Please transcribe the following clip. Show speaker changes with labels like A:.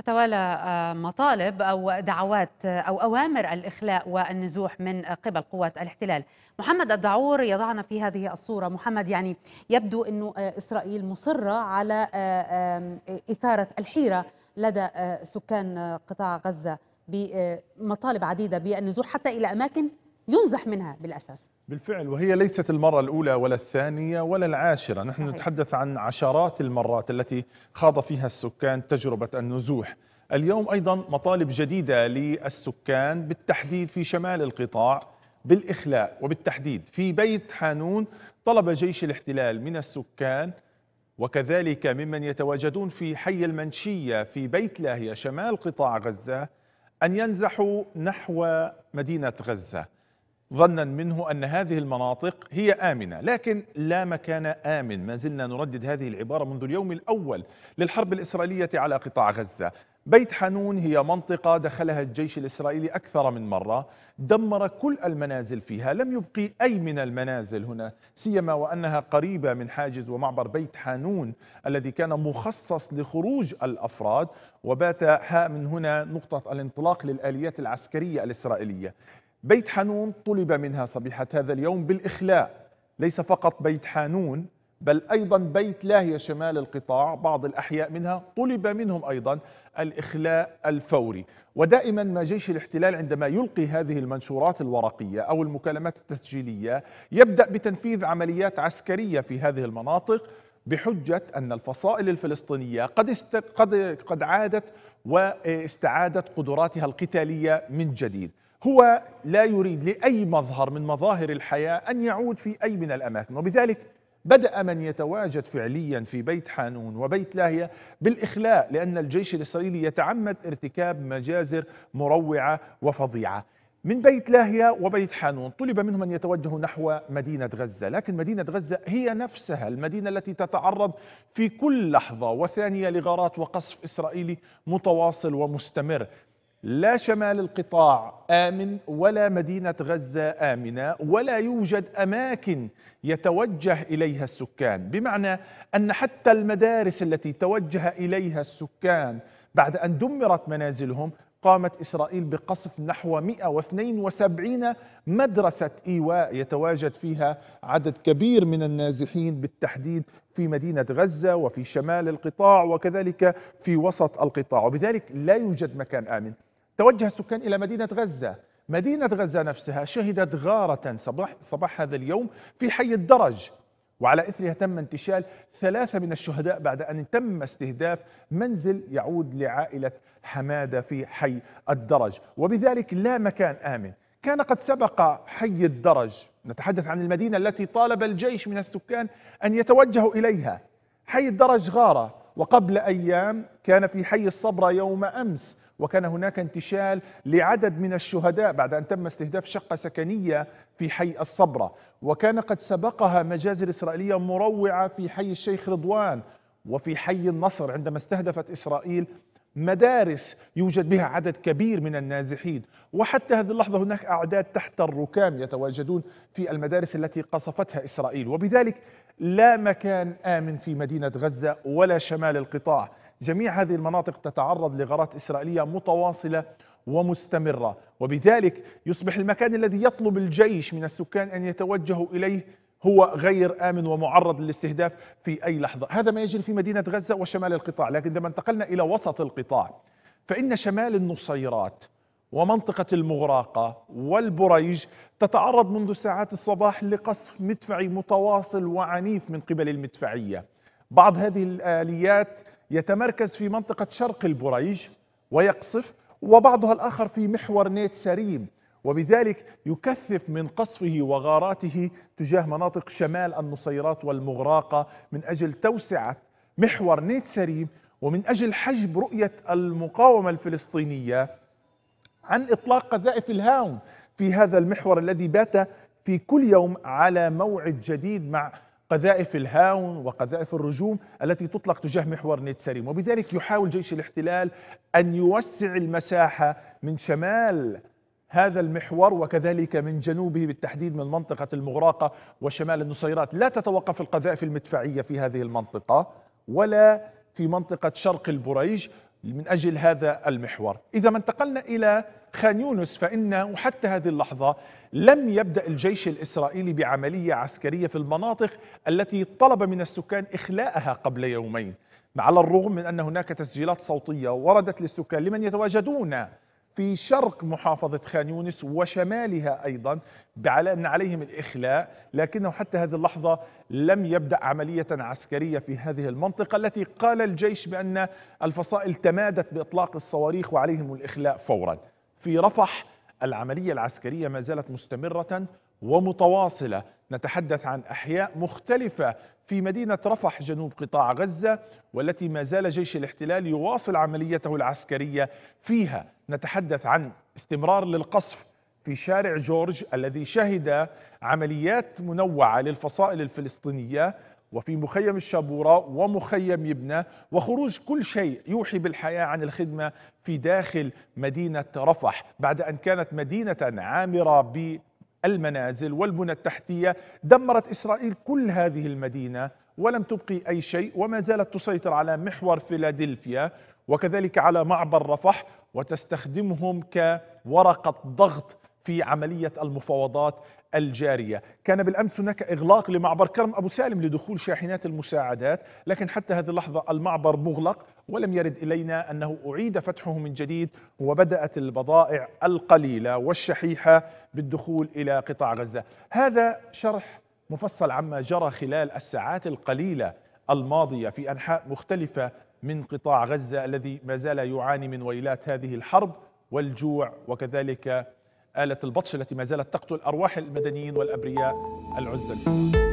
A: تتوالى آه، مطالب او دعوات آه، او اوامر الاخلاء والنزوح من آه، قبل قوات الاحتلال. محمد الدعور يضعنا في هذه الصوره، محمد يعني يبدو انه اسرائيل مصره على اثاره الحيره لدى سكان قطاع غزه بمطالب عديده بالنزوح حتى الى اماكن ينزح منها بالأساس بالفعل وهي ليست المرة الأولى ولا الثانية ولا العاشرة نحن صحيح. نتحدث عن عشرات المرات التي خاض فيها السكان تجربة النزوح اليوم أيضا مطالب جديدة للسكان بالتحديد في شمال القطاع بالإخلاء وبالتحديد في بيت حانون طلب جيش الاحتلال من السكان وكذلك ممن يتواجدون في حي المنشية في بيت لاهية شمال قطاع غزة أن ينزحوا نحو مدينة غزة ظنا منه أن هذه المناطق هي آمنة لكن لا مكان آمن ما زلنا نردد هذه العبارة منذ اليوم الأول للحرب الإسرائيلية على قطاع غزة بيت حنون هي منطقة دخلها الجيش الإسرائيلي أكثر من مرة دمر كل المنازل فيها لم يبقي أي من المنازل هنا سيما وأنها قريبة من حاجز ومعبر بيت حنون الذي كان مخصص لخروج الأفراد وبات من هنا نقطة الانطلاق للآليات العسكرية الإسرائيلية بيت حانون طلب منها صبيحة هذا اليوم بالإخلاء ليس فقط بيت حانون بل أيضا بيت لاهية شمال القطاع بعض الأحياء منها طلب منهم أيضا الإخلاء الفوري ودائما ما جيش الاحتلال عندما يلقي هذه المنشورات الورقية أو المكالمات التسجيلية يبدأ بتنفيذ عمليات عسكرية في هذه المناطق بحجة أن الفصائل الفلسطينية قد, است... قد... قد عادت واستعادت قدراتها القتالية من جديد هو لا يريد لأي مظهر من مظاهر الحياة أن يعود في أي من الأماكن وبذلك بدأ من يتواجد فعليا في بيت حانون وبيت لاهية بالإخلاء لأن الجيش الإسرائيلي يتعمد ارتكاب مجازر مروعة وفظيعة من بيت لاهية وبيت حانون طلب منهم أن يتوجهوا نحو مدينة غزة لكن مدينة غزة هي نفسها المدينة التي تتعرض في كل لحظة وثانية لغارات وقصف إسرائيلي متواصل ومستمر لا شمال القطاع آمن ولا مدينة غزة آمنة ولا يوجد أماكن يتوجه إليها السكان بمعنى أن حتى المدارس التي توجه إليها السكان بعد أن دمرت منازلهم قامت إسرائيل بقصف نحو 172 مدرسة إيواء يتواجد فيها عدد كبير من النازحين بالتحديد في مدينة غزة وفي شمال القطاع وكذلك في وسط القطاع وبذلك لا يوجد مكان آمن توجه السكان إلى مدينة غزة مدينة غزة نفسها شهدت غارة صباح, صباح هذا اليوم في حي الدرج وعلى إثرها تم انتشال ثلاثة من الشهداء بعد أن تم استهداف منزل يعود لعائلة حمادة في حي الدرج وبذلك لا مكان آمن كان قد سبق حي الدرج نتحدث عن المدينة التي طالب الجيش من السكان أن يتوجهوا إليها حي الدرج غارة وقبل أيام كان في حي الصبرة يوم أمس وكان هناك انتشال لعدد من الشهداء بعد أن تم استهداف شقة سكنية في حي الصبرة وكان قد سبقها مجازر إسرائيلية مروعة في حي الشيخ رضوان وفي حي النصر عندما استهدفت إسرائيل مدارس يوجد بها عدد كبير من النازحين وحتى هذه اللحظة هناك أعداد تحت الركام يتواجدون في المدارس التي قصفتها إسرائيل وبذلك لا مكان آمن في مدينة غزة ولا شمال القطاع جميع هذه المناطق تتعرض لغارات إسرائيلية متواصلة ومستمرة وبذلك يصبح المكان الذي يطلب الجيش من السكان أن يتوجهوا إليه هو غير آمن ومعرض للاستهداف في أي لحظة هذا ما يجري في مدينة غزة وشمال القطاع لكن عندما انتقلنا إلى وسط القطاع فإن شمال النصيرات ومنطقة المغراقة والبريج تتعرض منذ ساعات الصباح لقصف مدفعي متواصل وعنيف من قبل المدفعية بعض هذه الآليات يتمركز في منطقة شرق البريج ويقصف وبعضها الآخر في محور نيت سريم وبذلك يكثف من قصفه وغاراته تجاه مناطق شمال النصيرات والمغراقة من أجل توسعة محور نيت سريم ومن أجل حجب رؤية المقاومة الفلسطينية عن إطلاق قذائف الهاون في هذا المحور الذي بات في كل يوم على موعد جديد مع قذائف الهاون وقذائف الرجوم التي تطلق تجاه محور نيت سريم وبذلك يحاول جيش الاحتلال أن يوسع المساحة من شمال هذا المحور وكذلك من جنوبه بالتحديد من منطقة المغراقة وشمال النصيرات لا تتوقف القذائف المدفعية في هذه المنطقة ولا في منطقة شرق البريج من أجل هذا المحور إذا ما انتقلنا إلى خان يونس فإنه حتى هذه اللحظة لم يبدأ الجيش الإسرائيلي بعملية عسكرية في المناطق التي طلب من السكان إخلاءها قبل يومين على الرغم من أن هناك تسجيلات صوتية وردت للسكان لمن يتواجدون في شرق محافظة خان يونس وشمالها أيضا على أن عليهم الإخلاء لكنه حتى هذه اللحظة لم يبدأ عملية عسكرية في هذه المنطقة التي قال الجيش بأن الفصائل تمادت بإطلاق الصواريخ وعليهم الإخلاء فوراً في رفح العملية العسكرية ما زالت مستمرة ومتواصلة نتحدث عن أحياء مختلفة في مدينة رفح جنوب قطاع غزة والتي ما زال جيش الاحتلال يواصل عمليته العسكرية فيها نتحدث عن استمرار للقصف في شارع جورج الذي شهد عمليات منوعة للفصائل الفلسطينية وفي مخيم الشابورة ومخيم يبنى وخروج كل شيء يوحي بالحياة عن الخدمة في داخل مدينة رفح بعد أن كانت مدينة عامرة بالمنازل والبنى التحتية دمرت إسرائيل كل هذه المدينة ولم تبقي أي شيء وما زالت تسيطر على محور فيلادلفيا وكذلك على معبر رفح وتستخدمهم كورقة ضغط في عملية المفاوضات الجارية كان بالأمس هناك إغلاق لمعبر كرم أبو سالم لدخول شاحنات المساعدات لكن حتى هذه اللحظة المعبر مغلق ولم يرد إلينا أنه أعيد فتحه من جديد وبدأت البضائع القليلة والشحيحة بالدخول إلى قطاع غزة هذا شرح مفصل عما جرى خلال الساعات القليلة الماضية في أنحاء مختلفة من قطاع غزة الذي ما زال يعاني من ويلات هذه الحرب والجوع وكذلك آلة البطش التي ما زالت تقتل أرواح المدنيين والأبرياء العزل